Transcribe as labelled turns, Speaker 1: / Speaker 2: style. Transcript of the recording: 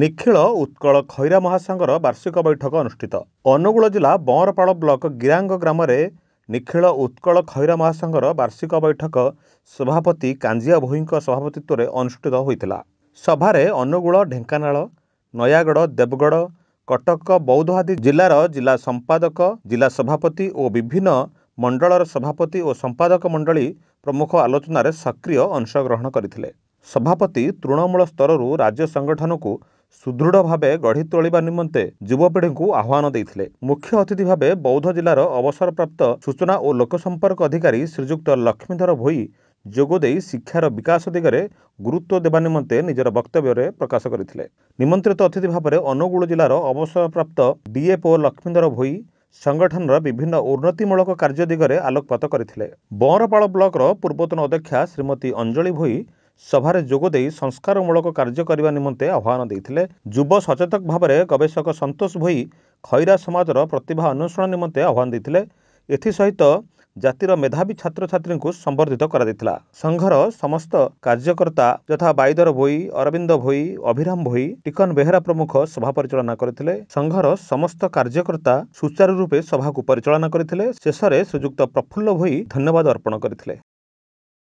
Speaker 1: ନିଖିଳ ଉତ୍କଳ ଖଇରା ମହାସଂଘର ବାର୍ଷିକ ବୈଠକ ଅନୁଷ୍ଠିତ ଅନୁଗୁଳ ଜିଲ୍ଲା ବଅଁରପାଳ ବ୍ଲକ ଗିରାଙ୍ଗ ଗ୍ରାମରେ ନିଖିଳ ଉତ୍କଳ ଖଇରା ମହାସଂଘର ବାର୍ଷିକ ବୈଠକ ସଭାପତି କାଞ୍ଜିଆ ଭୋଇଙ୍କ ସଭାପତିତ୍ୱରେ ଅନୁଷ୍ଠିତ ହୋଇଥିଲା ସଭାରେ ଅନୁଗୁଳ ଢେଙ୍କାନାଳ ନୟାଗଡ଼ ଦେବଗଡ଼ କଟକ ବୌଦ୍ଧ ଆଦି ଜିଲ୍ଲାର ଜିଲ୍ଲା ସମ୍ପାଦକ ଜିଲ୍ଲା ସଭାପତି ଓ ବିଭିନ୍ନ ମଣ୍ଡଳର ସଭାପତି ଓ ସମ୍ପାଦକ ମଣ୍ଡଳୀ ପ୍ରମୁଖ ଆଲୋଚନାରେ ସକ୍ରିୟ ଅଂଶଗ୍ରହଣ କରିଥିଲେ ସଭାପତି ତୃଣମୂଳ ସ୍ତରରୁ ରାଜ୍ୟ ସଂଗଠନକୁ ସୁଦୃଢ଼ ଭାବେ ଗଢ଼ି ତୋଳିବା ନିମନ୍ତେ ଯୁବପିଢ଼ିଙ୍କୁ ଆହ୍ୱାନ ଦେଇଥିଲେ ମୁଖ୍ୟ ଅତିଥି ଭାବେ ବୌଦ୍ଧ ଜିଲ୍ଲାର ଅବସରପ୍ରାପ୍ତ ସୂଚନା ଓ ଲୋକସମ୍ପର୍କ ଅଧିକାରୀ ଶ୍ରୀଯୁକ୍ତ ଲକ୍ଷ୍ମୀଧର ଭୋଇ ଯୋଗଦେଇ ଶିକ୍ଷାର ବିକାଶ ଦିଗରେ ଗୁରୁତ୍ୱ ଦେବା ନିମନ୍ତେ ନିଜର ବକ୍ତବ୍ୟରେ ପ୍ରକାଶ କରିଥିଲେ ନିମନ୍ତ୍ରିତ ଅତିଥି ଭାବରେ ଅନୁଗୁଳ ଜିଲ୍ଲାର ଅବସରପ୍ରାପ୍ତ ଡିଏଫ୍ଓ ଲକ୍ଷ୍ମୀଧର ଭୋଇ ସଂଗଠନର ବିଭିନ୍ନ ଉନ୍ନତିମୂଳକ କାର୍ଯ୍ୟ ଦିଗରେ ଆଲୋକପାତ କରିଥିଲେ ବଅଁରପାଳ ବ୍ଲକର ପୂର୍ବତନ ଅଧ୍ୟକ୍ଷା ଶ୍ରୀମତୀ ଅଞ୍ଜଳି ଭୋଇ ସଭାରେ ଯୋଗ ଦେଇ ସଂସ୍କାରମୂଳକ କାର୍ଯ୍ୟ କରିବା ନିମନ୍ତେ ଆହ୍ୱାନ ଦେଇଥିଲେ ଯୁବ ସଚେତକ ଭାବରେ ଗବେଷକ ସନ୍ତୋଷ ଭୋଇ ଖଇରା ସମାଜର ପ୍ରତିଭା ଅନ୍ୱେଷଣ ନିମନ୍ତେ ଆହ୍ୱାନ ଦେଇଥିଲେ ଏଥିସହିତ ଜାତିର ମେଧାବୀ ଛାତ୍ରଛାତ୍ରୀଙ୍କୁ ସମ୍ବର୍ଦ୍ଧିତ କରାଯାଇଥିଲା ସଂଘର ସମସ୍ତ କାର୍ଯ୍ୟକର୍ତ୍ତା ଯଥା ବାଇଦର ଭୋଇ ଅରବିନ୍ଦ ଭୋଇ ଅଭିରାମ ଭୋଇ ଟିକନ ବେହେରା ପ୍ରମୁଖ ସଭା ପରିଚାଳନା କରିଥିଲେ ସଂଘର ସମସ୍ତ କାର୍ଯ୍ୟକର୍ତ୍ତା ସୁଚାରୁ ରୂପେ ସଭାକୁ ପରିଚାଳନା କରିଥିଲେ ଶେଷରେ ଶ୍ରୀଯୁକ୍ତ ପ୍ରଫୁଲ୍ଲ ଭୋଇ ଧନ୍ୟବାଦ ଅର୍ପଣ କରିଥିଲେ